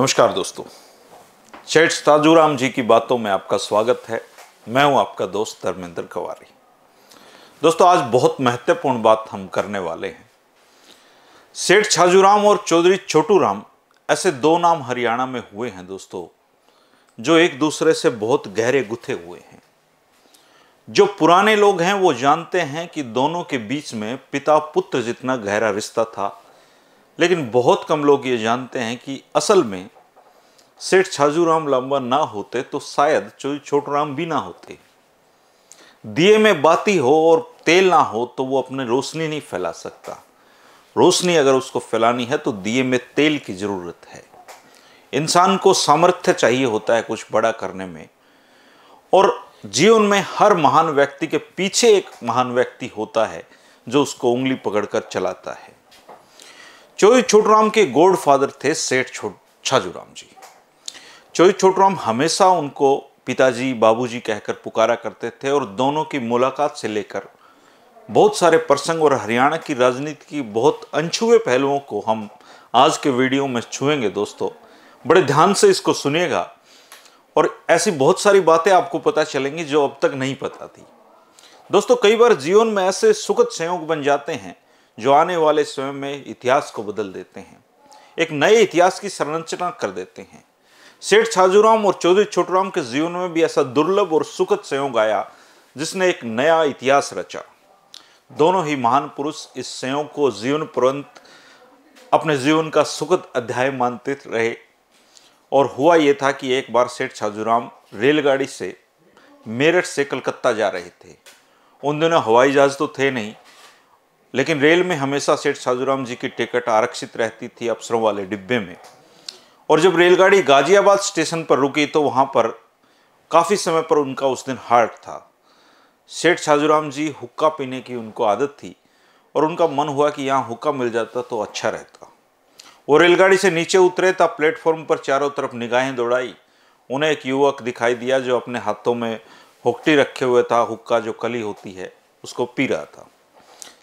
नमस्कार दोस्तों सेठ ताजूराम जी की बातों में आपका स्वागत है मैं हूं आपका दोस्त धर्मेंद्र कवारी दोस्तों आज बहुत महत्वपूर्ण बात हम करने वाले हैं सेठ छाजूराम और चौधरी छोटू राम ऐसे दो नाम हरियाणा में हुए हैं दोस्तों जो एक दूसरे से बहुत गहरे गुथे हुए हैं जो पुराने लोग हैं वो जानते हैं कि दोनों के बीच में पिता पुत्र जितना गहरा रिश्ता था लेकिन बहुत कम लोग ये जानते हैं कि असल में सेठ छाजूराम लंबा ना होते तो शायद राम भी ना होते दिए में बाती हो और तेल ना हो तो वो अपने रोशनी नहीं फैला सकता रोशनी अगर उसको फैलानी है तो दिए में तेल की ज़रूरत है इंसान को सामर्थ्य चाहिए होता है कुछ बड़ा करने में और जीवन में हर महान व्यक्ति के पीछे एक महान व्यक्ति होता है जो उसको उंगली पकड़कर चलाता है चोरी राम के गोड फादर थे सेठ छोट छाजूराम जी चोई छोटराम हमेशा उनको पिताजी बाबूजी कहकर पुकारा करते थे और दोनों की मुलाकात से लेकर बहुत सारे प्रसंग और हरियाणा की राजनीति की बहुत अनछुए पहलुओं को हम आज के वीडियो में छुएंगे दोस्तों बड़े ध्यान से इसको सुनिएगा और ऐसी बहुत सारी बातें आपको पता चलेंगी जो अब तक नहीं पता थी दोस्तों कई बार जीवन में ऐसे सुखद संयोग बन जाते हैं जो आने वाले स्वयं में इतिहास को बदल देते हैं एक नए इतिहास की संरचना कर देते हैं सेठ छाजूराम और चौधरी छोटूराम के जीवन में भी ऐसा दुर्लभ और सुखद संयोग आया जिसने एक नया इतिहास रचा दोनों ही महान पुरुष इस संयोग को जीवन पर्यंत अपने जीवन का सुखद अध्याय मानते रहे और हुआ यह था कि एक बार सेठ छाजूराम रेलगाड़ी से मेरठ से कलकत्ता जा रहे थे उन दिनों हवाई जहाज तो थे नहीं लेकिन रेल में हमेशा सेठ साजूराम जी की टिकट आरक्षित रहती थी अफसरों वाले डिब्बे में और जब रेलगाड़ी गाजियाबाद स्टेशन पर रुकी तो वहाँ पर काफ़ी समय पर उनका उस दिन हार्ट था सेठ साजूराम जी हुक्का पीने की उनको आदत थी और उनका मन हुआ कि यहाँ हुक्का मिल जाता तो अच्छा रहता वो रेलगाड़ी से नीचे उतरे तब प्लेटफॉर्म पर चारों तरफ निगाहें दौड़ाई उन्हें एक युवक दिखाई दिया जो अपने हाथों में हुक्टी रखे हुए था हुक्का जो कली होती है उसको पी रहा था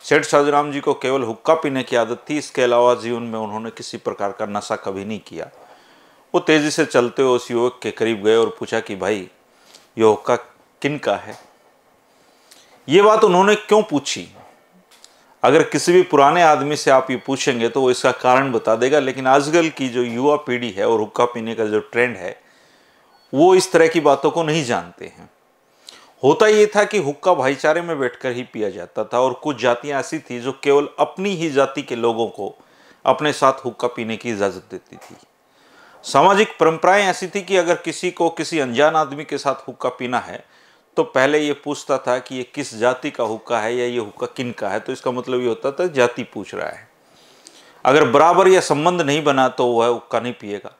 सेठ साजुराम जी को केवल हुक्का पीने की आदत थी इसके अलावा जीवन में उन्होंने किसी प्रकार का नशा कभी नहीं किया वो तेज़ी से चलते हुए उस युवक के करीब गए और पूछा कि भाई ये हुक्का किन का है ये बात उन्होंने क्यों पूछी अगर किसी भी पुराने आदमी से आप ये पूछेंगे तो वो इसका कारण बता देगा लेकिन आजकल की जो युवा पीढ़ी है और हुक्का पीने का जो ट्रेंड है वो इस तरह की बातों को नहीं जानते हैं होता ये था कि हुक्का भाईचारे में बैठकर ही पिया जाता था और कुछ जातियां ऐसी थी जो केवल अपनी ही जाति के लोगों को अपने साथ हुक्का पीने की इजाज़त देती थी सामाजिक परंपराएं ऐसी थी कि अगर किसी को किसी अनजान आदमी के साथ हुक्का पीना है तो पहले ये पूछता था कि ये किस जाति का हुक्का है या ये हुक्का किन का है तो इसका मतलब ये होता था जाति पूछ रहा है अगर बराबर या संबंध नहीं बना तो वह हुक्का नहीं पिएगा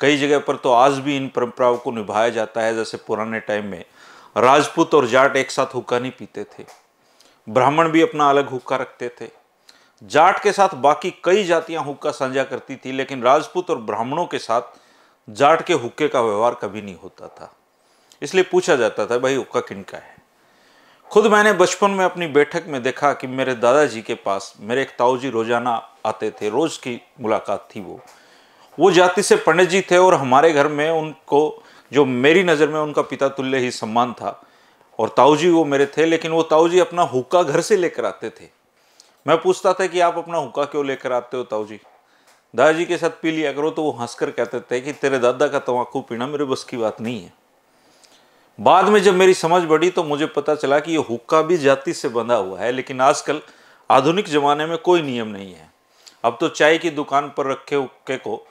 कई जगह पर तो आज भी इन परंपराओं को निभाया जाता है जैसे पुराने टाइम में राजपूत और जाट एक साथ हुक्का नहीं पीते थे ब्राह्मण भी अपना अलग हुक्का रखते थे जाट के साथ बाकी कई जातियां हुक्का साझा करती थी लेकिन राजपूत और ब्राह्मणों के साथ जाट के हुक्के का व्यवहार कभी नहीं होता था इसलिए पूछा जाता था भाई हुक्का किन का है खुद मैंने बचपन में अपनी बैठक में देखा कि मेरे दादाजी के पास मेरे एक ताऊ जी रोजाना आते थे रोज़ की मुलाकात थी वो वो जाति से पंडित जी थे और हमारे घर में उनको जो मेरी नज़र में उनका पिता तुल्य ही सम्मान था और ताऊ जी वो मेरे थे लेकिन वो ताऊ जी अपना हुक्का घर से लेकर आते थे मैं पूछता था कि आप अपना हुक्का क्यों लेकर आते हो ताऊ जी दादाजी के साथ पी लिया करो तो वो हंसकर कहते थे कि तेरे दादा का तम्बाकू पीना मेरे बस की बात नहीं है बाद में जब मेरी समझ बढ़ी तो मुझे पता चला कि ये हुक्का भी जाति से बंधा हुआ है लेकिन आजकल आधुनिक ज़माने में कोई नियम नहीं है अब तो चाय की दुकान पर रखे हुक्के को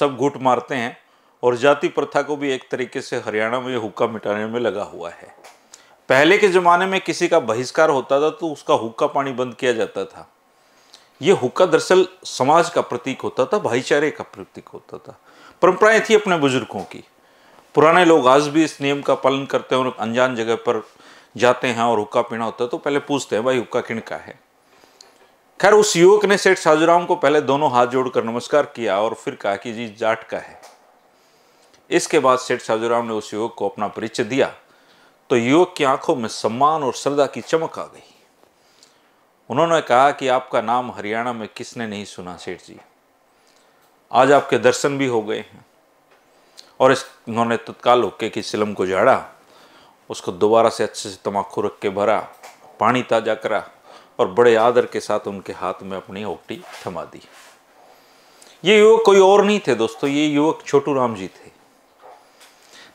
सब घुट मारते हैं और जाति प्रथा को भी एक तरीके से हरियाणा में ये हुक्का मिटाने में लगा हुआ है पहले के ज़माने में किसी का बहिष्कार होता था तो उसका हुक्का पानी बंद किया जाता था ये हुक्का दरअसल समाज का प्रतीक होता था भाईचारे का प्रतीक होता था परंपराएं थी अपने बुजुर्गों की पुराने लोग आज भी इस नियम का पालन करते हैं और अनजान जगह पर जाते हैं और हुक्का पीना होता है तो पहले पूछते हैं भाई हुक्का किन का है खैर उस युवक ने सेठ साजूराम को पहले दोनों हाथ जोड़कर नमस्कार किया और फिर कहा कि जी जाट का है इसके बाद सेठ साजूराम ने उस युवक को अपना परिचय दिया तो युवक की आंखों में सम्मान और श्रद्धा की चमक आ गई उन्होंने कहा कि आपका नाम हरियाणा में किसने नहीं सुना सेठ जी आज आपके दर्शन भी हो गए हैं और इस उन्होंने तत्काल होके की सिलम को झाड़ा उसको दोबारा से अच्छे से तमाखू रख के भरा पानी ताजा करा और बड़े आदर के साथ उनके हाथ में अपनी ओकटी थमा दी ये युवक कोई और नहीं थे दोस्तों ये युवक छोटू राम जी थे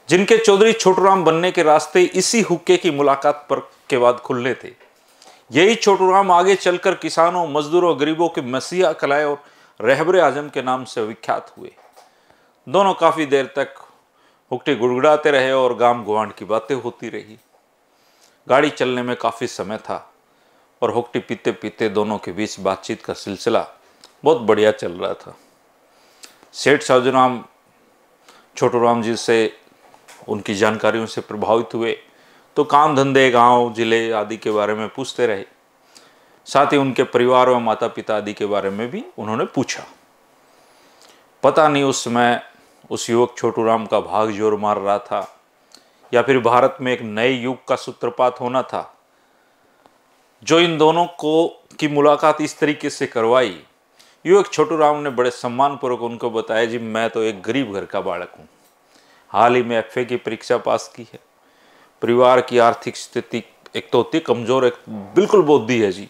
जिनके चौधरी छोटूराम बनने के रास्ते इसी हुक्के की मुलाकात पर के बाद खुलने थे यही छोटूराम आगे चलकर किसानों मजदूरों गरीबों के मसीहा कलाए और रहबरे आजम के नाम से विख्यात हुए दोनों काफ़ी देर तक हुक्टे गुड़गुड़ाते रहे और गांव गुआंड की बातें होती रही गाड़ी चलने में काफ़ी समय था और हुक्टी पीते पीते दोनों के बीच बातचीत का सिलसिला बहुत बढ़िया चल रहा था सेठ साजूराम छोटू राम जी से उनकी जानकारियों से प्रभावित हुए तो काम धंधे गांव जिले आदि के बारे में पूछते रहे साथ ही उनके परिवार व माता पिता आदि के बारे में भी उन्होंने पूछा पता नहीं उस समय उस युवक छोटू राम का भाग जोर मार रहा था या फिर भारत में एक नए युग का सूत्रपात होना था जो इन दोनों को की मुलाकात इस तरीके से करवाई युवक छोटू राम ने बड़े सम्मानपूर्वक उनको बताया जी मैं तो एक गरीब घर का बालक हूँ हाल ही में एफ की परीक्षा पास की है परिवार की आर्थिक स्थिति एक तो होती कमज़ोर एक बिल्कुल बोधी है जी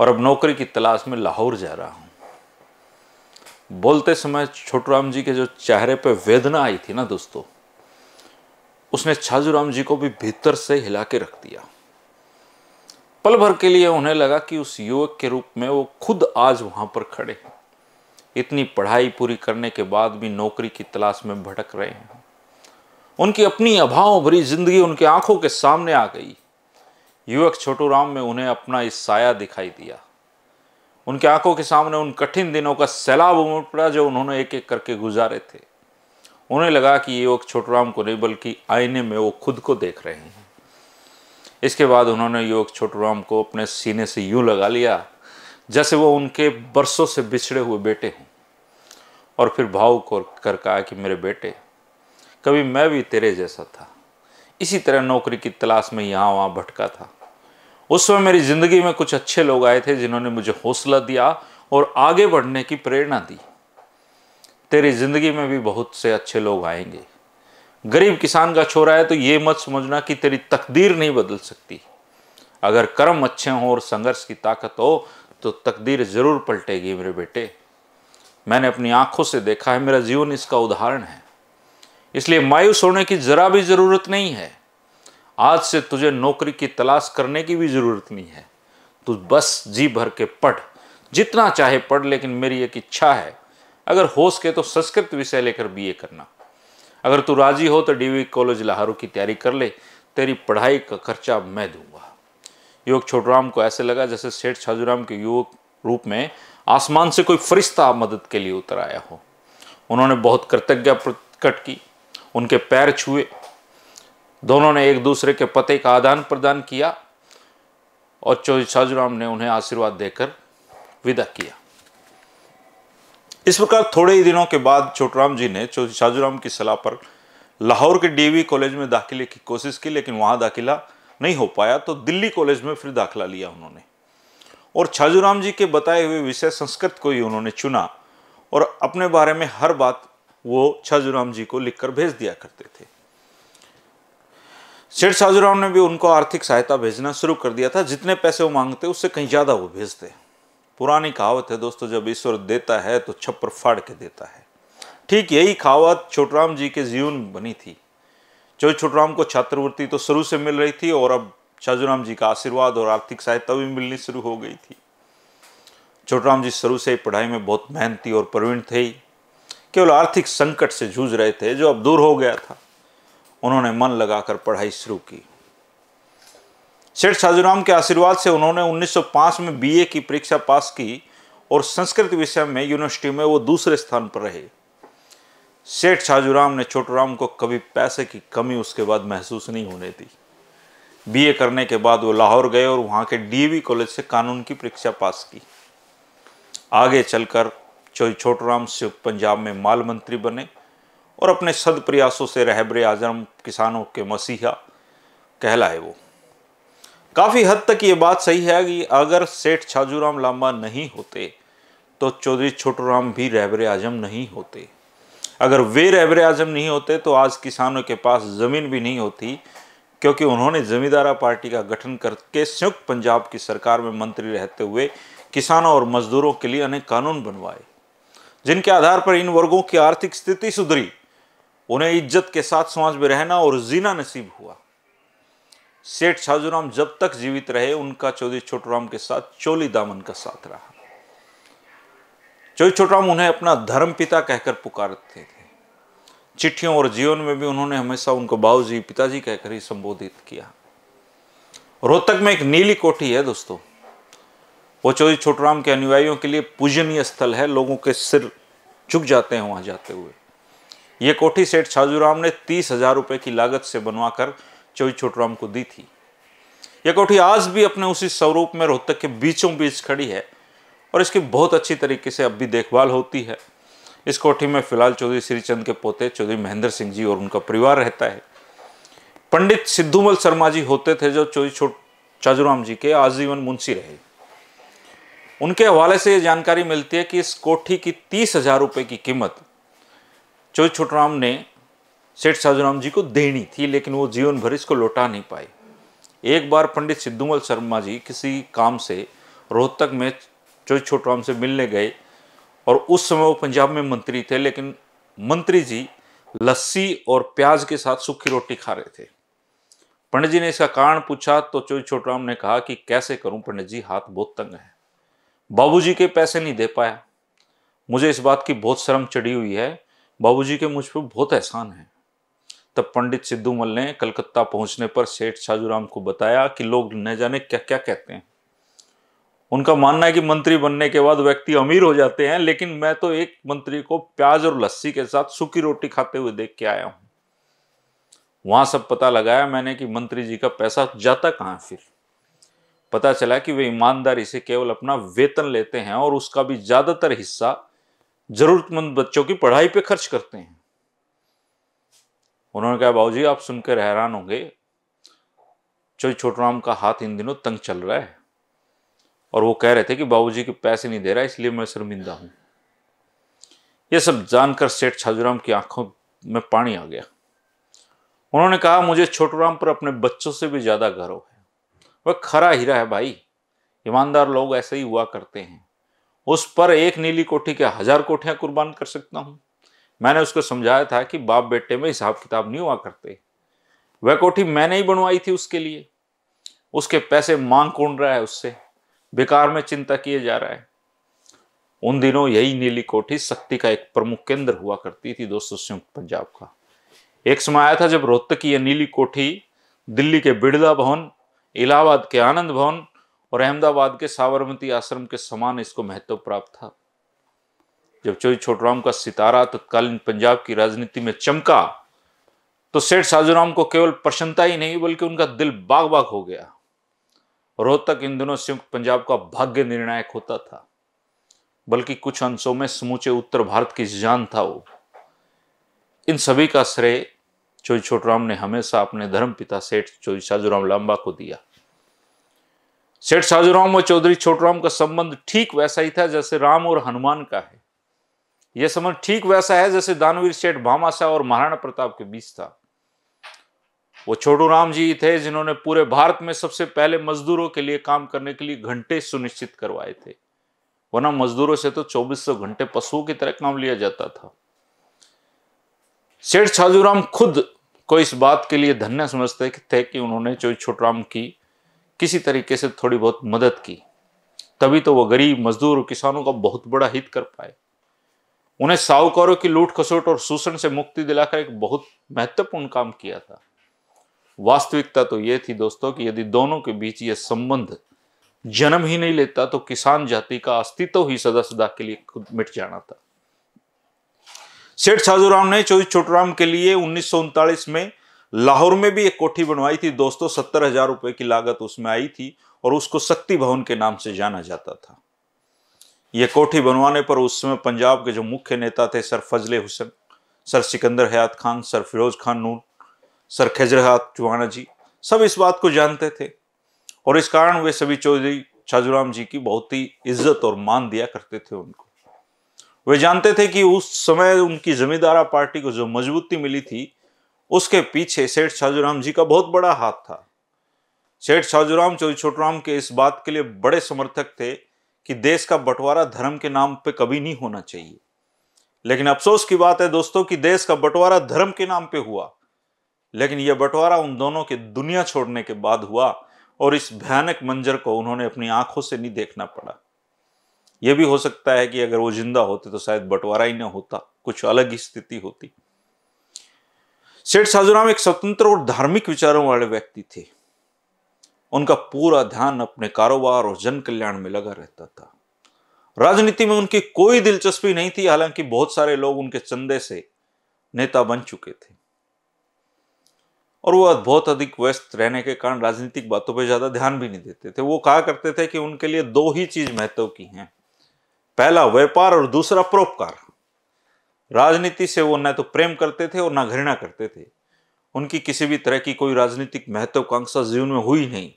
और अब नौकरी की तलाश में लाहौर जा रहा हूं बोलते समय छोटू राम जी के जो चेहरे पे वेदना आई थी ना दोस्तों उसने छाजूराम जी को भी भीतर से हिला के रख दिया पल भर के लिए उन्हें लगा कि उस युवक के रूप में वो खुद आज वहां पर खड़े हैं इतनी पढ़ाई पूरी करने के बाद भी नौकरी की तलाश में भटक रहे हैं उनकी अपनी अभाव भरी जिंदगी उनके आंखों के सामने आ गई युवक छोटू राम में उन्हें अपना इस साया दिखाई दिया उनके आंखों के सामने उन कठिन दिनों का सैलाब उमड़ पड़ा जो उन्होंने एक एक करके गुजारे थे उन्हें लगा कि युवक छोटूराम को नहीं बल्कि आईने में वो खुद को देख रहे हैं इसके बाद उन्होंने युवक छोटूराम को अपने सीने से यूं लगा लिया जैसे वो उनके बरसों से बिछड़े हुए बेटे हों और फिर भाव को कर कहा कि मेरे बेटे कभी मैं भी तेरे जैसा था इसी तरह नौकरी की तलाश में यहाँ वहाँ भटका था उस समय मेरी ज़िंदगी में कुछ अच्छे लोग आए थे जिन्होंने मुझे हौसला दिया और आगे बढ़ने की प्रेरणा दी तेरी ज़िंदगी में भी बहुत से अच्छे लोग आएंगे गरीब किसान का छोरा है तो ये मत समझना कि तेरी तकदीर नहीं बदल सकती अगर कर्म अच्छे हों और संघर्ष की ताकत हो तो तकदीर ज़रूर पलटेगी मेरे बेटे मैंने अपनी आंखों से देखा है मेरा जीवन इसका उदाहरण है इसलिए मायूस होने की ज़रा भी ज़रूरत नहीं है आज से तुझे नौकरी की तलाश करने की भी ज़रूरत नहीं है तू बस जी भर के पढ़ जितना चाहे पढ़ लेकिन मेरी एक इच्छा है अगर हो सके तो संस्कृत विषय लेकर बीए करना अगर तू राजी हो तो डीवी कॉलेज लाहौर की तैयारी कर ले तेरी पढ़ाई का खर्चा मैं दूंगा युवक छोटूराम को ऐसे लगा जैसे सेठ छाजूराम के युवक रूप में आसमान से कोई फरिश्ता मदद के लिए उतर आया हो उन्होंने बहुत कृतज्ञ प्रकट की उनके पैर छुए दोनों ने एक दूसरे के पते का आदान प्रदान किया और चौधरी साजुराम ने उन्हें आशीर्वाद देकर विदा किया इस प्रकार थोड़े ही दिनों के बाद छोटराम जी ने चौधरी साजुराम की सलाह पर लाहौर के डीवी कॉलेज में दाखिले की कोशिश की लेकिन वहां दाखिला नहीं हो पाया तो दिल्ली कॉलेज में फिर दाखिला लिया उन्होंने और छाजूराम जी के बताए हुए विषय संस्कृत को ही उन्होंने चुना और अपने बारे में हर बात वो छाजूराम जी को लिखकर भेज दिया करते थे सेठ साजूराम ने भी उनको आर्थिक सहायता भेजना शुरू कर दिया था जितने पैसे वो मांगते उससे कहीं ज़्यादा वो भेजते पुरानी कहावत है दोस्तों जब ईश्वर देता है तो छप्पर फाड़ के देता है ठीक यही कहावत छोटराम जी के जीवन बनी थी जो छोटराम को छात्रवृत्ति तो शुरू से मिल रही थी और अब शाहजूराम जी का आशीर्वाद और आर्थिक सहायता भी मिलनी शुरू हो गई थी छोटूराम जी शुरू से ही पढ़ाई में बहुत मेहनती और प्रवीण थे केवल आर्थिक संकट से जूझ रहे थे जो अब दूर हो गया था उन्होंने मन लगाकर पढ़ाई शुरू की सेठ छाजूराम के आशीर्वाद से उन्होंने 1905 में बीए की परीक्षा पास की और संस्कृत विषय में यूनिवर्सिटी में वो दूसरे स्थान पर रहे सेठ छाजूराम ने छोटूराम को कभी पैसे की कमी उसके बाद महसूस नहीं होने दी बीए करने के बाद वो लाहौर गए और वहाँ के डीएवी कॉलेज से कानून की परीक्षा पास की आगे चलकर छोटराम शिव पंजाब में माल मंत्री बने और अपने सद प्रयासों से रहबरे आजम किसानों के मसीहा कहलाए वो काफ़ी हद तक ये बात सही है कि अगर सेठ छाजूराम लांबा नहीं होते तो चौधरी छोटूराम भी रहबरे आजम नहीं होते अगर वे रहबरे आजम नहीं होते तो आज किसानों के पास ज़मीन भी नहीं होती क्योंकि उन्होंने जमींदारा पार्टी का गठन करके संयुक्त पंजाब की सरकार में मंत्री रहते हुए किसानों और मजदूरों के लिए अनेक कानून बनवाए जिनके आधार पर इन वर्गों की आर्थिक स्थिति सुधरी उन्हें इज्जत के साथ समाज में रहना और जीना नसीब हुआ सेठ साजूराम जब तक जीवित रहे उनका चौधरी छोटूराम के साथ चोली दामन का साथ रहा चौधरी छोटूराम उन्हें अपना धर्म पिता कहकर पुकारते थे चिट्ठियों और जीवन में भी उन्होंने हमेशा उनको बाबूजी पिताजी कहकर ही संबोधित किया रोहतक में एक नीली कोठी है दोस्तों वो चौधरी छोटूराम के अनुयायियों के लिए पूजनीय स्थल है लोगों के सिर झुक जाते हैं वहां जाते हुए ये कोठी सेठ छाजूराम ने तीस हजार रुपए की लागत से बनवाकर चौधरी छोटूराम को दी थी यह कोठी आज भी अपने उसी स्वरूप में रोहतक के बीचों बीच खड़ी है और इसकी बहुत अच्छी तरीके से अब भी देखभाल होती है इस कोठी में फिलहाल चौधरी श्रीचंद के पोते चौधरी महेंद्र सिंह जी और उनका परिवार रहता है पंडित सिद्धूमल शर्मा जी होते थे जो चौधरी छोट चाजुराम जी के आजीवन मुंशी रहे उनके हवाले से ये जानकारी मिलती है कि इस कोठी की तीस हजार रुपये की कीमत चौधरी छोटराम ने सेठ साजुराम जी को देनी थी लेकिन वो जीवन भर इसको लौटा नहीं पाए एक बार पंडित सिद्धूमल शर्मा जी किसी काम से रोहतक में चौधरी छोटराम से मिलने गए और उस समय वो पंजाब में मंत्री थे लेकिन मंत्री जी लस्सी और प्याज के साथ सूखी रोटी खा रहे थे पंडित जी ने इसका कारण पूछा तो चोरी छोटराम ने कहा कि कैसे करूं पंडित जी हाथ बहुत तंग है बाबूजी के पैसे नहीं दे पाया मुझे इस बात की बहुत शर्म चढ़ी हुई है बाबूजी के मुझ पर बहुत एहसान है तब पंडित सिद्धू मल ने कलकत्ता पहुंचने पर सेठ साजूराम को बताया कि लोग न जाने क्या क्या कहते हैं उनका मानना है कि मंत्री बनने के बाद व्यक्ति अमीर हो जाते हैं लेकिन मैं तो एक मंत्री को प्याज और लस्सी के साथ सूखी रोटी खाते हुए देख के आया हूं वहां सब पता लगाया मैंने कि मंत्री जी का पैसा जाता कहां फिर पता चला कि वे ईमानदारी से केवल अपना वेतन लेते हैं और उसका भी ज़्यादातर हिस्सा ज़रूरतमंद बच्चों की पढ़ाई पे खर्च करते हैं उन्होंने कहा बाबू आप सुनकर हैरान होंगे चो छोटू का हाथ इन दिनों तंग चल रहा है और वो कह रहे थे कि बाबूजी के पैसे नहीं दे रहा इसलिए मैं शर्मिंदा हूँ ये सब जानकर सेठ छाजूराम की आंखों में पानी आ गया उन्होंने कहा मुझे छोटूराम पर अपने बच्चों से भी ज़्यादा गर्व है वह खरा हीरा है भाई ईमानदार लोग ऐसे ही हुआ करते हैं उस पर एक नीली कोठी के हजार कोठियाँ कुर्बान कर सकता हूँ मैंने उसको समझाया था कि बाप बेटे में हिसाब किताब नहीं हुआ करते वह कोठी मैंने ही बनवाई थी उसके लिए उसके पैसे मांग कौन रहा है उससे बेकार में चिंता किए जा रहा है उन दिनों यही नीली कोठी शक्ति का एक प्रमुख केंद्र हुआ करती थी दोस्तों संयुक्त पंजाब का एक समय आया था जब रोहतक की यह नीली कोठी दिल्ली के बिड़ला भवन इलाहाबाद के आनंद भवन और अहमदाबाद के साबरमती आश्रम के समान इसको महत्व प्राप्त था जब चौधरी छोटराम का सितारा तत्कालीन पंजाब की राजनीति में चमका तो सेठ साजूराम को केवल प्रसन्नता ही नहीं बल्कि उनका दिल बाग बाग हो गया रोहतक इन दिनों संयुक्त पंजाब का भाग्य निर्णायक होता था बल्कि कुछ अंशों में समूचे उत्तर भारत की जान था वो इन सभी का श्रेय चोई छोटराम ने हमेशा अपने धर्म पिता सेठ चोई साजूराम लांबा को दिया सेठ साजूराम व चौधरी छोटराम का संबंध ठीक वैसा ही था जैसे राम और हनुमान का है यह संबंध ठीक वैसा है जैसे दानवीर सेठ भामाशाह और महाराणा प्रताप के बीच था वो छोटू राम जी थे जिन्होंने पूरे भारत में सबसे पहले मजदूरों के लिए काम करने के लिए घंटे सुनिश्चित करवाए थे वरना मजदूरों से तो 2400 घंटे पशुओं की तरह काम लिया जाता था सेठ छाजूराम खुद को इस बात के लिए धन्य समझते थे कि उन्होंने जो छोटराम की किसी तरीके से थोड़ी बहुत मदद की तभी तो वो गरीब मजदूर किसानों का बहुत बड़ा हित कर पाए उन्हें साहूकारों की लूट खसोट और शोषण से मुक्ति दिलाकर एक बहुत महत्वपूर्ण काम किया था वास्तविकता तो यह थी दोस्तों कि यदि दोनों के बीच यह संबंध जन्म ही नहीं लेता तो किसान जाति का अस्तित्व ही सदा सदा के लिए खुद मिट जाना था सेठ साजूराम ने चौधरी छोटराम के लिए उन्नीस में लाहौर में भी एक कोठी बनवाई थी दोस्तों सत्तर हजार रुपए की लागत उसमें आई थी और उसको शक्ति भवन के नाम से जाना जाता था यह कोठी बनवाने पर उस समय पंजाब के जो मुख्य नेता थे sir Fazle Hussain sir Sikandar Hayat Khan sir Firoz Khan Noon sir खजरहात चुहाना जी सब इस बात को जानते थे और इस कारण वे सभी चौधरी छाजूराम जी की बहुत ही इज्जत और मान दिया करते थे उनको वे जानते थे कि उस समय उनकी जमींदारा पार्टी को जो मजबूती मिली थी उसके पीछे सेठ छाजूराम जी का बहुत बड़ा हाथ था सेठ छाजूराम चौधरी छोटूराम के इस बात के लिए बड़े समर्थक थे कि देश का बंटवारा धर्म के नाम पर कभी नहीं होना चाहिए लेकिन अफसोस की बात है दोस्तों कि देश का बंटवारा धर्म के नाम पे हुआ लेकिन यह बंटवारा उन दोनों के दुनिया छोड़ने के बाद हुआ और इस भयानक मंजर को उन्होंने अपनी आंखों से नहीं देखना पड़ा यह भी हो सकता है कि अगर वो जिंदा होते तो शायद बंटवारा ही ना होता कुछ अलग ही स्थिति होती सेठ साजुराम एक स्वतंत्र और धार्मिक विचारों वाले व्यक्ति थे उनका पूरा ध्यान अपने कारोबार और जन कल्याण में लगा रहता था राजनीति में उनकी कोई दिलचस्पी नहीं थी हालांकि बहुत सारे लोग उनके चंदे से नेता बन चुके थे और वो बहुत अधिक व्यस्त रहने के कारण राजनीतिक बातों पर ज़्यादा ध्यान भी नहीं देते थे वो कहा करते थे कि उनके लिए दो ही चीज़ महत्व की हैं पहला व्यापार और दूसरा परोपकार राजनीति से वो न तो प्रेम करते थे और ना घृणा करते थे उनकी किसी भी तरह की कोई राजनीतिक महत्वाकांक्षा जीवन में हुई नहीं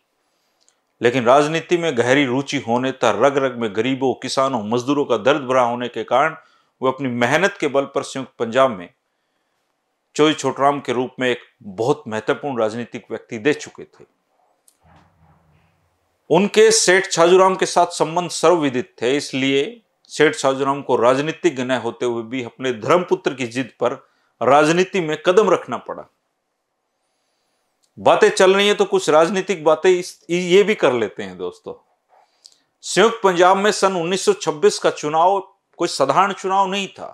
लेकिन राजनीति में गहरी रुचि होने तथा रग रग में गरीबों किसानों मजदूरों का दर्द भरा होने के कारण वो अपनी मेहनत के बल पर संयुक्त पंजाब में चोरी छोटराम के रूप में एक बहुत महत्वपूर्ण राजनीतिक व्यक्ति दे चुके थे उनके सेठ छाजूराम के साथ संबंध सर्वविदित थे इसलिए सेठ छाजूराम को राजनीतिक गणय होते हुए भी अपने धर्मपुत्र की जिद पर राजनीति में कदम रखना पड़ा बातें चल रही है तो कुछ राजनीतिक बातें ये भी कर लेते हैं दोस्तों संयुक्त पंजाब में सन 1926 का चुनाव कोई साधारण चुनाव नहीं था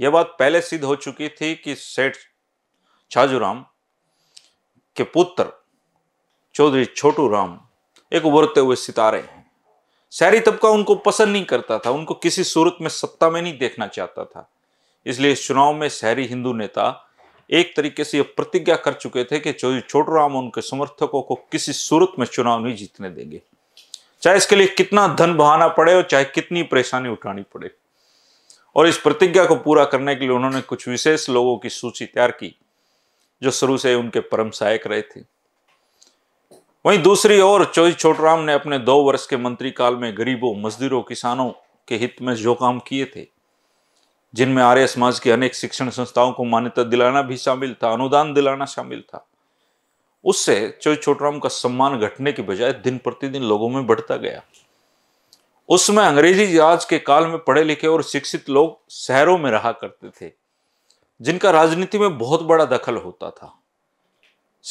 यह बात पहले सिद्ध हो चुकी थी कि सेठ छाजूराम के पुत्र चौधरी छोटू राम एक उभरते हुए सितारे हैं शहरी तबका उनको पसंद नहीं करता था उनको किसी सूरत में सत्ता में नहीं देखना चाहता था इसलिए इस चुनाव में शहरी हिंदू नेता एक तरीके से यह प्रतिज्ञा कर चुके थे कि चौधरी छोटू राम उनके समर्थकों को किसी सूरत में चुनाव नहीं जीतने देंगे चाहे इसके लिए कितना धन बहाना पड़े और चाहे कितनी परेशानी उठानी पड़े और इस प्रतिज्ञा को पूरा करने के लिए उन्होंने कुछ विशेष लोगों की सूची तैयार की जो शुरू से उनके परम सहायक रहे थे वहीं दूसरी ओर चोई छोटराम ने अपने दो वर्ष के मंत्री काल में गरीबों मजदूरों किसानों के हित में जो काम किए थे जिनमें आर्य समाज की अनेक शिक्षण संस्थाओं को मान्यता दिलाना भी शामिल था अनुदान दिलाना शामिल था उससे चोई छोटराम का सम्मान घटने के बजाय दिन प्रतिदिन लोगों में बढ़ता गया उस समय अंग्रेजी राज के काल में पढ़े लिखे और शिक्षित लोग शहरों में रहा करते थे जिनका राजनीति में बहुत बड़ा दखल होता था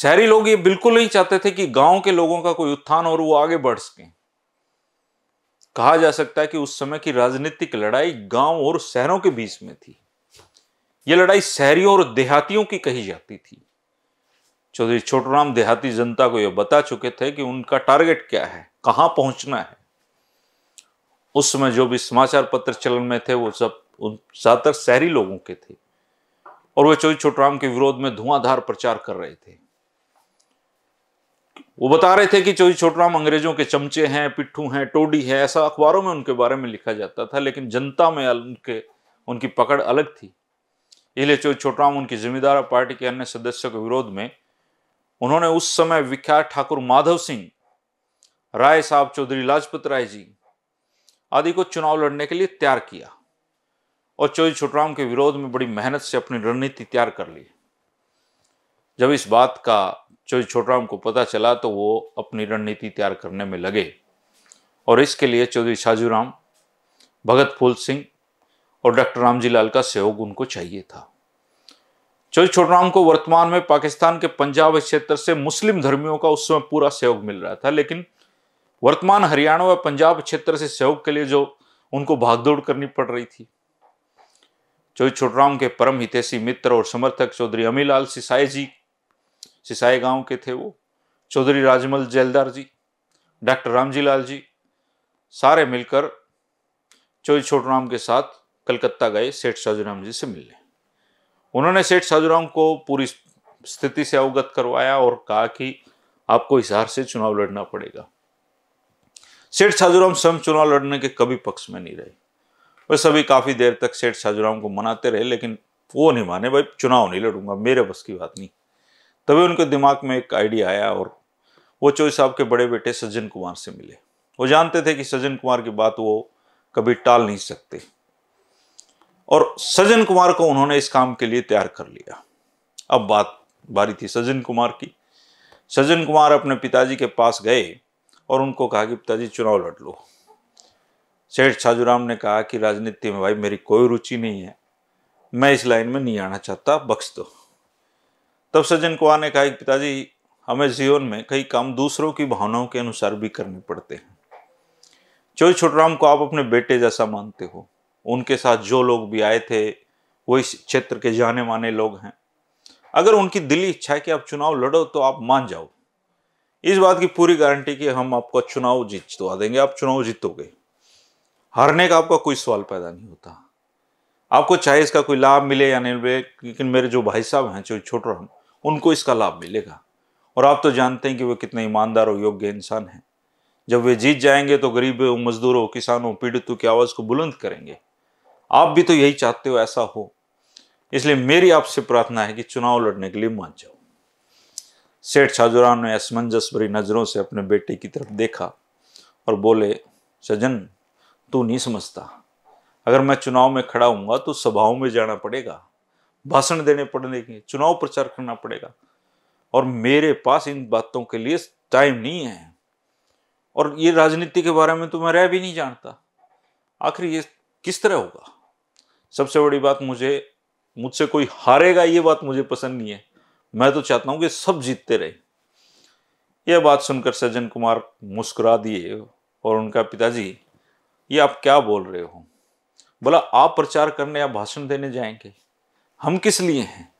शहरी लोग ये बिल्कुल नहीं चाहते थे कि गांव के लोगों का कोई उत्थान और वो आगे बढ़ सके कहा जा सकता है कि उस समय की राजनीतिक लड़ाई गांव और शहरों के बीच में थी यह लड़ाई शहरियों और देहातियों की कही जाती थी चौधरी छोटूराम देहाती जनता को यह बता चुके थे कि उनका टारगेट क्या है कहां पहुंचना है उस समय जो भी समाचार पत्र चलन में थे वो सब उन ज़्यादातर शहरी लोगों के थे और वे चौधरी छोटराम के विरोध में धुआंधार प्रचार कर रहे थे वो बता रहे थे कि चौधरी छोटराम अंग्रेजों के चमचे हैं पिट्ठू हैं टोडी है ऐसा अखबारों में उनके बारे में लिखा जाता था लेकिन जनता में उनके उनकी पकड़ अलग थी इसलिए चौधरी छोटराम उनकी जिम्मेदार पार्टी के अन्य सदस्यों के विरोध में उन्होंने उस समय विख्यात ठाकुर माधव सिंह राय साहब चौधरी लाजपत राय जी आदि को चुनाव लड़ने के लिए तैयार किया और चौधरी छोटराम के विरोध में बड़ी मेहनत से अपनी रणनीति तैयार कर ली जब इस बात का चौधरी छोटराम को पता चला तो वो अपनी रणनीति तैयार करने में लगे और इसके लिए चौधरी साजूराम भगत फूल सिंह और डॉक्टर रामजी लाल का सहयोग उनको चाहिए था चौधरी छोटराम को वर्तमान में पाकिस्तान के पंजाब क्षेत्र से मुस्लिम धर्मियों का उस समय पूरा सहयोग मिल रहा था लेकिन वर्तमान हरियाणा व पंजाब क्षेत्र से सहयोग के लिए जो उनको भागदौड़ करनी पड़ रही थी चौधरी छोटराम के परम हितैषी मित्र और समर्थक चौधरी अमीलाल सिसाई जी सिसाई गांव के थे वो चौधरी राजमल जेलदार जी डॉक्टर रामजी लाल जी सारे मिलकर चौधरी छोटराम के साथ कलकत्ता गए सेठ साजूराम जी से मिलने उन्होंने सेठ साजूराम को पूरी स्थिति से अवगत करवाया और कहा कि आपको हिसार से चुनाव लड़ना पड़ेगा सेठ साजूराम स्वयं चुनाव लड़ने के कभी पक्ष में नहीं रहे वह सभी काफ़ी देर तक सेठ साजूराम को मनाते रहे लेकिन वो नहीं माने भाई चुनाव नहीं लड़ूंगा मेरे बस की बात नहीं तभी उनके दिमाग में एक आइडिया आया और वो चोई साहब के बड़े बेटे सज्जन कुमार से मिले वो जानते थे कि सज्जन कुमार की बात वो कभी टाल नहीं सकते और सज्जन कुमार को उन्होंने इस काम के लिए तैयार कर लिया अब बात भारी थी सज्जन कुमार की सज्जन कुमार अपने पिताजी के पास गए और उनको कहा कि पिताजी चुनाव लड़ लो सेठ साजूराम ने कहा कि राजनीति में भाई मेरी कोई रुचि नहीं है मैं इस लाइन में नहीं आना चाहता बख्श दो तब सज्जन कुमार ने कहा कि पिताजी हमें जीवन में कई काम दूसरों की भावनाओं के अनुसार भी करने पड़ते हैं चोरी छोटराम को आप अपने बेटे जैसा मानते हो उनके साथ जो लोग भी आए थे वो इस क्षेत्र के जाने माने लोग हैं अगर उनकी दिली इच्छा है कि आप चुनाव लड़ो तो आप मान जाओ इस बात की पूरी गारंटी कि हम आपको चुनाव जीतवा तो देंगे आप चुनाव जीतोगे हारने का आपका कोई सवाल पैदा नहीं होता आपको चाहे इसका कोई लाभ मिले या नहीं मिले लेकिन मेरे जो भाई साहब हैं जो छोटे हम उनको इसका लाभ मिलेगा और आप तो जानते हैं कि वे कितने ईमानदार और योग्य इंसान हैं जब वे जीत जाएंगे तो गरीब मजदूरों किसानों पीड़ितों की आवाज़ को बुलंद करेंगे आप भी तो यही चाहते हो ऐसा हो इसलिए मेरी आपसे प्रार्थना है कि चुनाव लड़ने के लिए मान जाओ सेठ शाहजुरा ने असमंजस भरी नज़रों से अपने बेटे की तरफ देखा और बोले सजन तू नहीं समझता अगर मैं चुनाव में खड़ा हूँ तो सभाओं में जाना पड़ेगा भाषण देने के चुनाव प्रचार करना पड़ेगा और मेरे पास इन बातों के लिए टाइम नहीं है और ये राजनीति के बारे में तो मैं रह भी नहीं जानता आखिर ये किस तरह होगा सबसे बड़ी बात मुझे मुझसे कोई हारेगा ये बात मुझे पसंद नहीं है मैं तो चाहता हूं कि सब जीतते रहे यह बात सुनकर सज्जन कुमार मुस्कुरा दिए और उनका पिताजी ये आप क्या बोल रहे हो बोला आप प्रचार करने या भाषण देने जाएंगे हम किस लिए हैं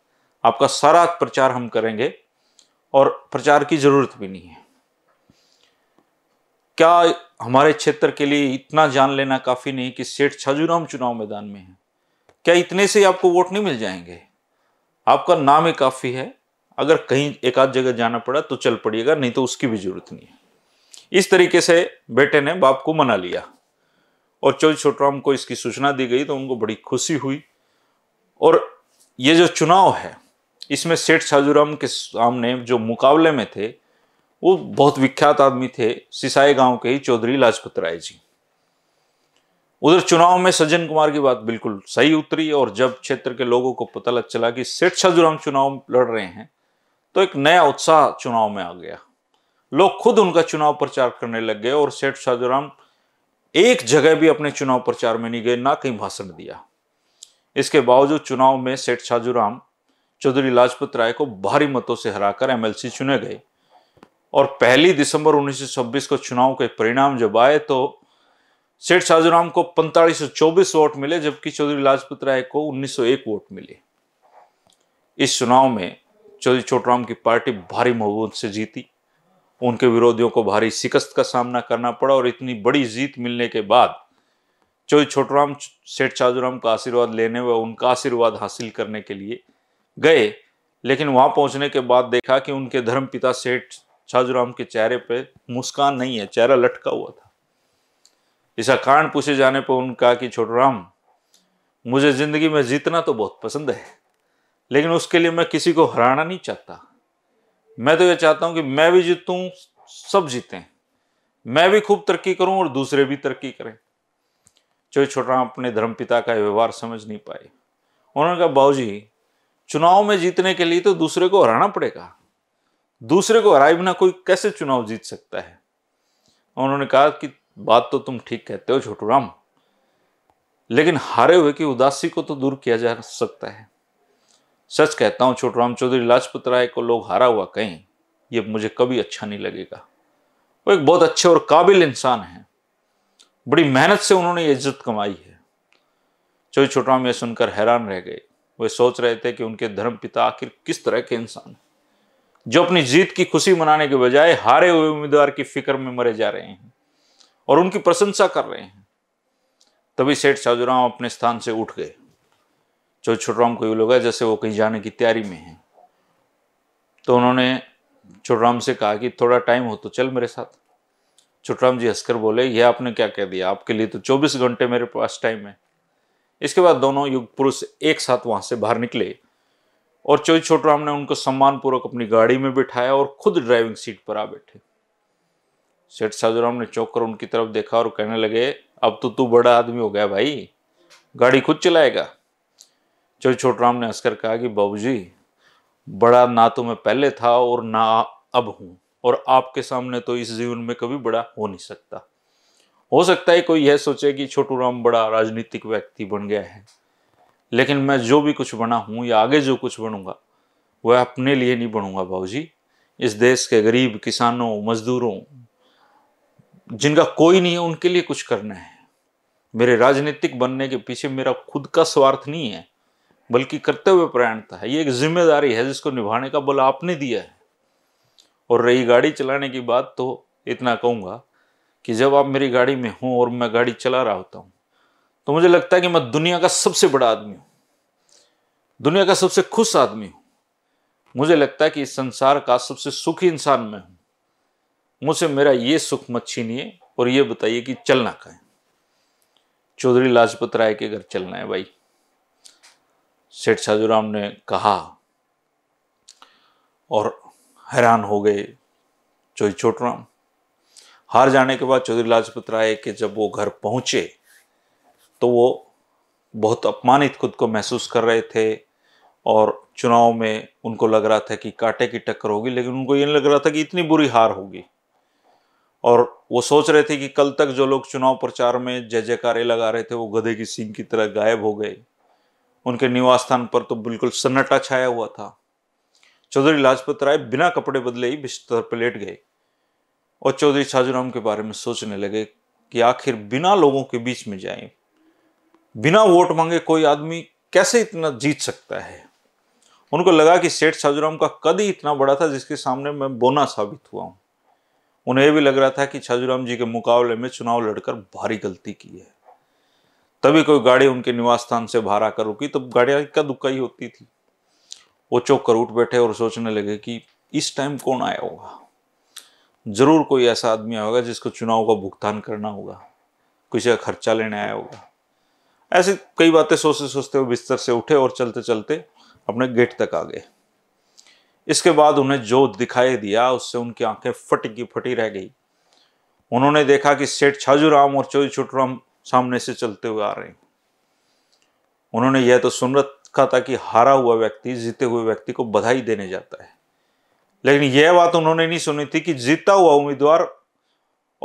आपका सारा प्रचार हम करेंगे और प्रचार की ज़रूरत भी नहीं है क्या हमारे क्षेत्र के लिए इतना जान लेना काफ़ी नहीं कि सेठ छाजूराम चुनाव मैदान में है क्या इतने से ही आपको वोट नहीं मिल जाएंगे आपका नाम ही काफ़ी है अगर कहीं एक आध जगह जाना पड़ा तो चल पड़िएगा नहीं तो उसकी भी जरूरत नहीं है इस तरीके से बेटे ने बाप को मना लिया और चौधरी छोटराम को इसकी सूचना दी गई तो उनको बड़ी खुशी हुई और ये जो चुनाव है इसमें सेठ साजूराम के सामने जो मुकाबले में थे वो बहुत विख्यात आदमी थे सिसाई गांव के ही चौधरी लाजपत राय जी उधर चुनाव में सज्जन कुमार की बात बिल्कुल सही उतरी और जब क्षेत्र के लोगों को पता लग चला कि सेठ साजूराम चुनाव लड़ रहे हैं तो एक नया उत्साह चुनाव में आ गया लोग खुद उनका चुनाव प्रचार करने लग गए और सेठ साधुराम एक जगह भी अपने चुनाव प्रचार में नहीं गए ना कहीं भाषण दिया इसके बावजूद चुनाव में सेठ साधुराम चौधरी लाजपत राय को भारी मतों से हराकर एमएलसी चुने गए और पहली दिसंबर 1926 को चुनाव के परिणाम जब आए तो सेठ साधुराम को पैंतालीस वोट मिले जबकि चौधरी लाजपत राय को 1901 वोट मिले इस चुनाव में चौधरी छोटराम की पार्टी भारी बहुमत से जीती उनके विरोधियों को भारी शिकस्त का सामना करना पड़ा और इतनी बड़ी जीत मिलने के बाद चौधरी छोटराम सेठ साधुराम का आशीर्वाद लेने व उनका आशीर्वाद हासिल करने के लिए गए लेकिन वहाँ पहुँचने के बाद देखा कि उनके धर्म पिता सेठ साधुराम के चेहरे पर मुस्कान नहीं है चेहरा लटका हुआ था इसका कारण पूछे जाने पर उनका कि छोटराम मुझे ज़िंदगी में जीतना तो बहुत पसंद है लेकिन उसके लिए मैं किसी को हराना नहीं चाहता मैं तो ये चाहता हूँ कि मैं भी जीतूँ सब जीतें मैं भी खूब तरक्की करूँ और दूसरे भी तरक्की करें जो छोटा अपने धर्म पिता का व्यवहार समझ नहीं पाए उन्होंने कहा बाबू जी चुनाव में जीतने के लिए तो दूसरे को हराना पड़ेगा दूसरे को हराए बिना कोई कैसे चुनाव जीत सकता है उन्होंने कहा कि बात तो तुम ठीक कहते हो छोटू राम लेकिन हारे हुए की उदासी को तो दूर किया जा सकता है सच कहता हूँ छोटू राम चौधरी लाजपत राय को लोग हारा हुआ कहीं ये मुझे कभी अच्छा नहीं लगेगा वो एक बहुत अच्छे और काबिल इंसान हैं बड़ी मेहनत से उन्होंने ये इज्जत कमाई है चौधरी छोटराम यह सुनकर हैरान रह गए वे सोच रहे थे कि उनके धर्म पिता आखिर किस तरह के इंसान हैं जो अपनी जीत की खुशी मनाने के बजाय हारे हुए उम्मीदवार की फिक्र में मरे जा रहे हैं और उनकी प्रशंसा कर रहे हैं तभी सेठ साधुराम अपने स्थान से उठ गए जो छोटराम को लोग है जैसे वो कहीं जाने की तैयारी में हैं तो उन्होंने छोटराम से कहा कि थोड़ा टाइम हो तो चल मेरे साथ छोटराम जी हंसकर बोले यह आपने क्या कह दिया आपके लिए तो 24 घंटे मेरे पास टाइम है इसके बाद दोनों युग पुरुष एक साथ वहाँ से बाहर निकले और चोई छोटराम ने उनको सम्मानपूर्वक अपनी गाड़ी में बिठाया और खुद ड्राइविंग सीट पर आ बैठे सेठ साधुराम ने चौंक कर उनकी तरफ देखा और कहने लगे अब तो तू बड़ा आदमी हो गया भाई गाड़ी खुद चलाएगा जो छोटराम ने हंसकर कहा कि बाबूजी बड़ा ना तो मैं पहले था और ना अब हूँ और आपके सामने तो इस जीवन में कभी बड़ा हो नहीं सकता हो सकता है कोई यह सोचे कि छोटू राम बड़ा राजनीतिक व्यक्ति बन गया है लेकिन मैं जो भी कुछ बना हूँ या आगे जो कुछ बनूंगा वह अपने लिए नहीं बनूंगा जी इस देश के गरीब किसानों मजदूरों जिनका कोई नहीं है उनके लिए कुछ करना है मेरे राजनीतिक बनने के पीछे मेरा खुद का स्वार्थ नहीं है बल्कि करते हुए प्रयाणता है ये एक जिम्मेदारी है जिसको निभाने का बल आपने दिया है और रही गाड़ी चलाने की बात तो इतना कहूँगा कि जब आप मेरी गाड़ी में हों और मैं गाड़ी चला रहा होता हूँ तो मुझे लगता है कि मैं दुनिया का सबसे बड़ा आदमी हूँ दुनिया का सबसे खुश आदमी हूँ मुझे लगता है कि इस संसार का सबसे सुखी इंसान मैं हूँ मुझसे मेरा ये सुख मत छीनिए और ये बताइए कि चलना कहें चौधरी लाजपत राय के घर चलना है भाई सेठ साधुराम ने कहा और हैरान हो गए चोई छोटराम हार जाने के बाद चौधरी लाजपत राय के जब वो घर पहुंचे तो वो बहुत अपमानित खुद को महसूस कर रहे थे और चुनाव में उनको लग रहा था कि कांटे की टक्कर होगी लेकिन उनको ये नहीं लग रहा था कि इतनी बुरी हार होगी और वो सोच रहे थे कि कल तक जो लोग चुनाव प्रचार में जय जयकारे लगा रहे थे वो गधे की सिंह की तरह गायब हो गए उनके निवास स्थान पर तो बिल्कुल सन्नाटा छाया हुआ था चौधरी लाजपत राय बिना कपड़े बदले ही बिस्तर पर लेट गए और चौधरी साजूराम के बारे में सोचने लगे कि आखिर बिना लोगों के बीच में जाए बिना वोट मांगे कोई आदमी कैसे इतना जीत सकता है उनको लगा कि सेठ साजूराम का कद ही इतना बड़ा था जिसके सामने मैं बोना साबित हुआ हूं उन्हें यह भी लग रहा था कि छाजूराम जी के मुकाबले में चुनाव लड़कर भारी गलती की है तभी कोई गाड़ी उनके निवास स्थान से बाहर आकर रुकी तो गाड़ियाँ इक्का दुक्का ही होती थी वो चौक कर उठ बैठे और सोचने लगे कि इस टाइम कौन आया होगा ज़रूर कोई ऐसा आदमी आया होगा जिसको चुनाव का भुगतान करना होगा किसी का खर्चा लेने आया होगा ऐसे कई बातें सोचते सोचते वो बिस्तर से उठे और चलते चलते अपने गेट तक आ गए इसके बाद उन्हें जो दिखाई दिया उससे उनकी आंखें फटी की फटी रह गई उन्होंने देखा कि सेठ छाजू राम और चोरी छोटू राम सामने से चलते हुए आ रहे हैं उन्होंने यह तो सुन रखा था कि हारा हुआ व्यक्ति जीते हुए व्यक्ति को बधाई देने जाता है लेकिन यह बात उन्होंने नहीं सुनी थी कि जीता हुआ उम्मीदवार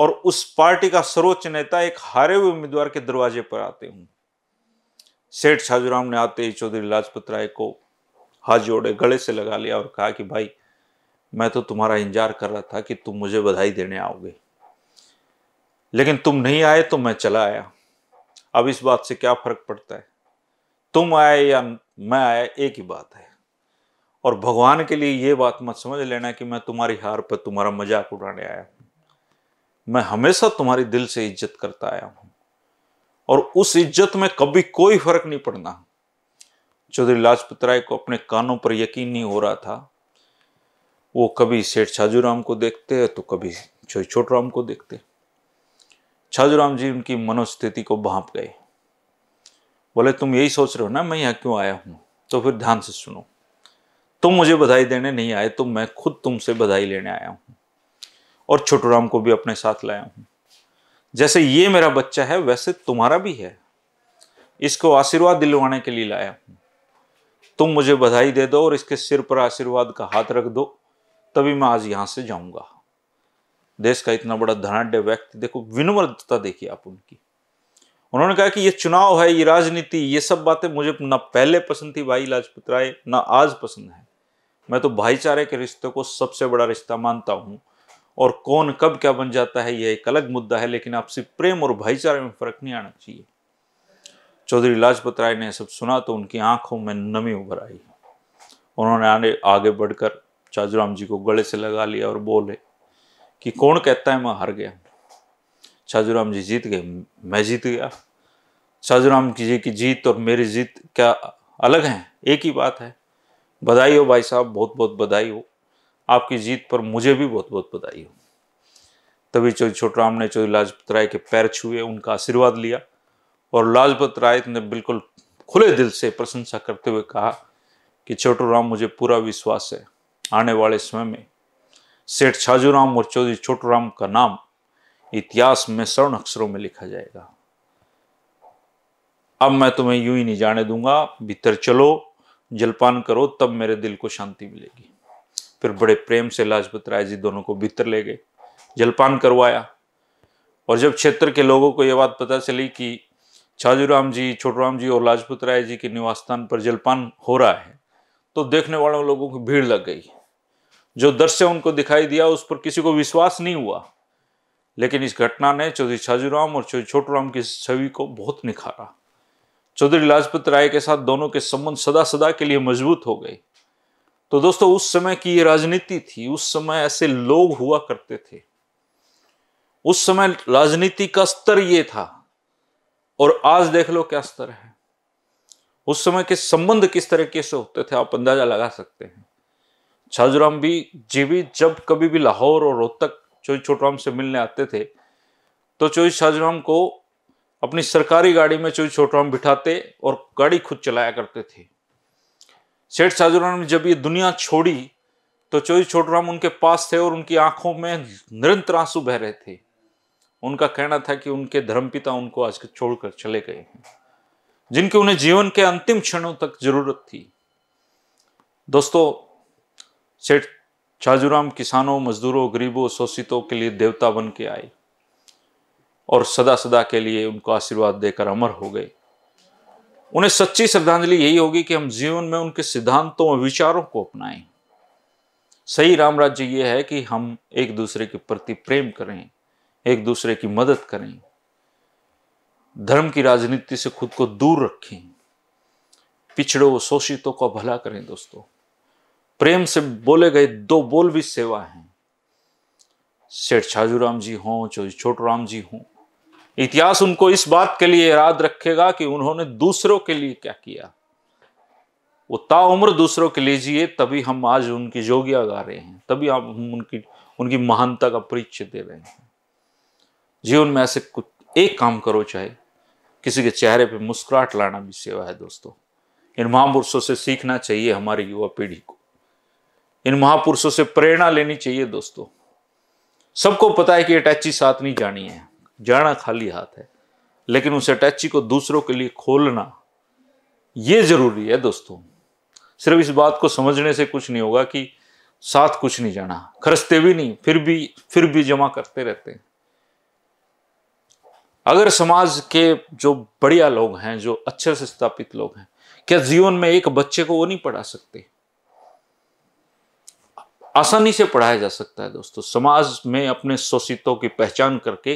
और उस पार्टी का सर्वोच्च नेता एक हारे हुए उम्मीदवार के दरवाजे पर आते हूं सेठ छाजूराम ने आते ही चौधरी लाजपत राय को हाथ जोड़े गले से लगा लिया और कहा कि भाई मैं तो तुम्हारा इंतजार कर रहा था कि तुम मुझे बधाई देने आओगे लेकिन तुम नहीं आए तो मैं चला आया अब इस बात से क्या फर्क पड़ता है तुम आए या मैं आया एक ही बात है और भगवान के लिए ये बात मत समझ लेना कि मैं तुम्हारी हार पर तुम्हारा मजाक उड़ाने आया हूं मैं हमेशा तुम्हारी दिल से इज्जत करता आया हूं और उस इज्जत में कभी कोई फर्क नहीं पड़ना चौधरी लाजपत राय को अपने कानों पर यकीन नहीं हो रहा था वो कभी सेठ छाजूराम को देखते तो कभी छोई छोट राम को देखते हैं तो छाजूराम जी उनकी मनोस्थिति को भाप गए बोले तुम यही सोच रहे हो ना मैं यहाँ क्यों आया हूँ तो फिर ध्यान से सुनो तुम मुझे बधाई देने नहीं आए तो मैं खुद तुमसे बधाई लेने आया हूँ और छोटू राम को भी अपने साथ लाया हूँ जैसे ये मेरा बच्चा है वैसे तुम्हारा भी है इसको आशीर्वाद दिलवाने के लिए लाया हूँ तुम मुझे बधाई दे दो और इसके सिर पर आशीर्वाद का हाथ रख दो तभी मैं आज यहाँ से जाऊँगा देश का इतना बड़ा धनाढ़ व्यक्ति देखो विनम्रता देखिए आप उनकी उन्होंने कहा कि ये चुनाव है ये राजनीति ये सब बातें मुझे ना पहले पसंद थी भाई लाजपत राय ना आज पसंद है मैं तो भाईचारे के रिश्ते को सबसे बड़ा रिश्ता मानता हूँ और कौन कब क्या बन जाता है यह एक अलग मुद्दा है लेकिन आपसे प्रेम और भाईचारे में फर्क नहीं आना चाहिए चौधरी लाजपत राय ने सब सुना तो उनकी आंखों में नमी उभर आई उन्होंने आने आगे बढ़कर चाजूराम जी को गले से लगा लिया और बोले कि कौन कहता है मैं हार गया छाजूराम जी जीत गए मैं जीत गया छाजूराम जी की जीत और मेरी जीत क्या अलग हैं एक ही बात है बधाई हो भाई साहब बहुत बहुत बधाई हो आपकी जीत पर मुझे भी बहुत बहुत बधाई हो तभी चौधरी छोटराम ने चौधरी लाजपत राय के पैर छुए उनका आशीर्वाद लिया और लाजपत राय ने बिल्कुल खुले दिल से प्रशंसा करते हुए कहा कि छोटू राम मुझे पूरा विश्वास है आने वाले समय में सेठ छाजूराम और चौधरी छोटूराम का नाम इतिहास में स्वर्ण अक्षरों में लिखा जाएगा अब मैं तुम्हें यूं ही नहीं जाने दूंगा भीतर चलो जलपान करो तब मेरे दिल को शांति मिलेगी फिर बड़े प्रेम से लाजपत राय जी दोनों को भीतर ले गए जलपान करवाया और जब क्षेत्र के लोगों को यह बात पता चली कि छाजूराम जी छोटूराम जी और लाजपत राय जी के निवास स्थान पर जलपान हो रहा है तो देखने वालों लोगों की भीड़ लग गई जो दृश्य उनको दिखाई दिया उस पर किसी को विश्वास नहीं हुआ लेकिन इस घटना ने चौधरी छाजूराम और चौधरी छोटूराम की छवि को बहुत निखारा चौधरी लाजपत राय के साथ दोनों के संबंध सदा सदा के लिए मजबूत हो गए तो दोस्तों उस समय की ये राजनीति थी उस समय ऐसे लोग हुआ करते थे उस समय राजनीति का स्तर ये था और आज देख लो क्या स्तर है उस समय के संबंध किस तरीके से होते थे आप अंदाजा लगा सकते हैं छाजराम भी जीवित जब कभी भी लाहौर और रोहतक चोई छोटराम से मिलने आते थे तो चोई छाजराम को अपनी सरकारी गाड़ी में चोई छोटराम बिठाते और गाड़ी खुद चलाया करते थे सेठ साजूराम ने जब ये दुनिया छोड़ी तो चोरी छोटराम उनके पास थे और उनकी आंखों में निरंतर आंसू बह रहे थे उनका कहना था कि उनके धर्मपिता उनको आज छोड़कर चले गए हैं जिनके उन्हें जीवन के अंतिम क्षणों तक जरूरत थी दोस्तों सेठ छाजूराम किसानों मजदूरों गरीबों शोषितों के लिए देवता बन के आए और सदा सदा के लिए उनको आशीर्वाद देकर अमर हो गए उन्हें सच्ची श्रद्धांजलि यही होगी कि हम जीवन में उनके सिद्धांतों और विचारों को अपनाएं सही राम राज्य ये है कि हम एक दूसरे के प्रति प्रेम करें एक दूसरे की मदद करें धर्म की राजनीति से खुद को दूर रखें पिछड़ों शोषितों का भला करें दोस्तों प्रेम से बोले गए दो बोल भी सेवा हैं सेठ राम जी हों छोट राम जी हों इतिहास उनको इस बात के लिए याद रखेगा कि उन्होंने दूसरों के लिए क्या किया वो ताउम्र दूसरों के लिए जिए तभी हम आज उनकी जोगिया गा रहे हैं तभी आप हम उनकी उनकी महानता का परिचय दे रहे हैं जीवन में ऐसे कुछ एक काम करो चाहे किसी के चेहरे पे मुस्कुराहट लाना भी सेवा है दोस्तों इन महापुरुषों से सीखना चाहिए हमारी युवा पीढ़ी को इन महापुरुषों से प्रेरणा लेनी चाहिए दोस्तों सबको पता है कि अटैची साथ नहीं जानी है जाना खाली हाथ है लेकिन उस अटैची को दूसरों के लिए खोलना ये ज़रूरी है दोस्तों सिर्फ इस बात को समझने से कुछ नहीं होगा कि साथ कुछ नहीं जाना खर्चते भी नहीं फिर भी फिर भी जमा करते रहते हैं अगर समाज के जो बढ़िया लोग हैं जो अच्छे से स्थापित लोग हैं क्या जीवन में एक बच्चे को वो नहीं पढ़ा सकते आसानी से पढ़ाया जा सकता है दोस्तों समाज में अपने शोषितों की पहचान करके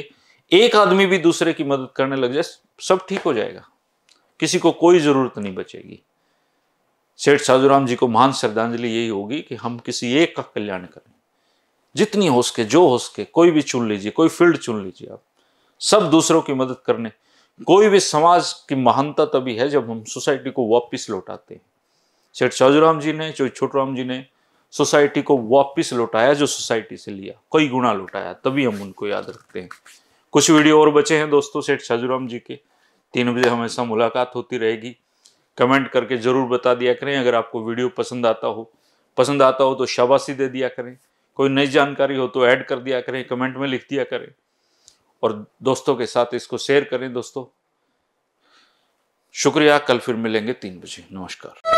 एक आदमी भी दूसरे की मदद करने लग जाए सब ठीक हो जाएगा किसी को कोई ज़रूरत नहीं बचेगी सेठ साधुराम जी को महान श्रद्धांजलि यही होगी कि हम किसी एक का कल्याण करें जितनी हो सके जो हो सके कोई भी चुन लीजिए कोई फील्ड चुन लीजिए आप सब दूसरों की मदद करने कोई भी समाज की महानता तभी है जब हम सोसाइटी को वापस लौटाते हैं सेठ साधुराम जी ने चोरी छोटूराम जी ने सोसाइटी को वापिस लौटाया जो सोसाइटी से लिया कई गुना लौटाया तभी हम उनको याद रखते हैं कुछ वीडियो और बचे हैं दोस्तों सेठ साजूराम जी के तीन बजे हमेशा मुलाकात होती रहेगी कमेंट करके ज़रूर बता दिया करें अगर आपको वीडियो पसंद आता हो पसंद आता हो तो शाबाशी दे दिया करें कोई नई जानकारी हो तो ऐड कर दिया करें कमेंट में लिख दिया करें और दोस्तों के साथ इसको शेयर करें दोस्तों शुक्रिया कल फिर मिलेंगे तीन बजे नमस्कार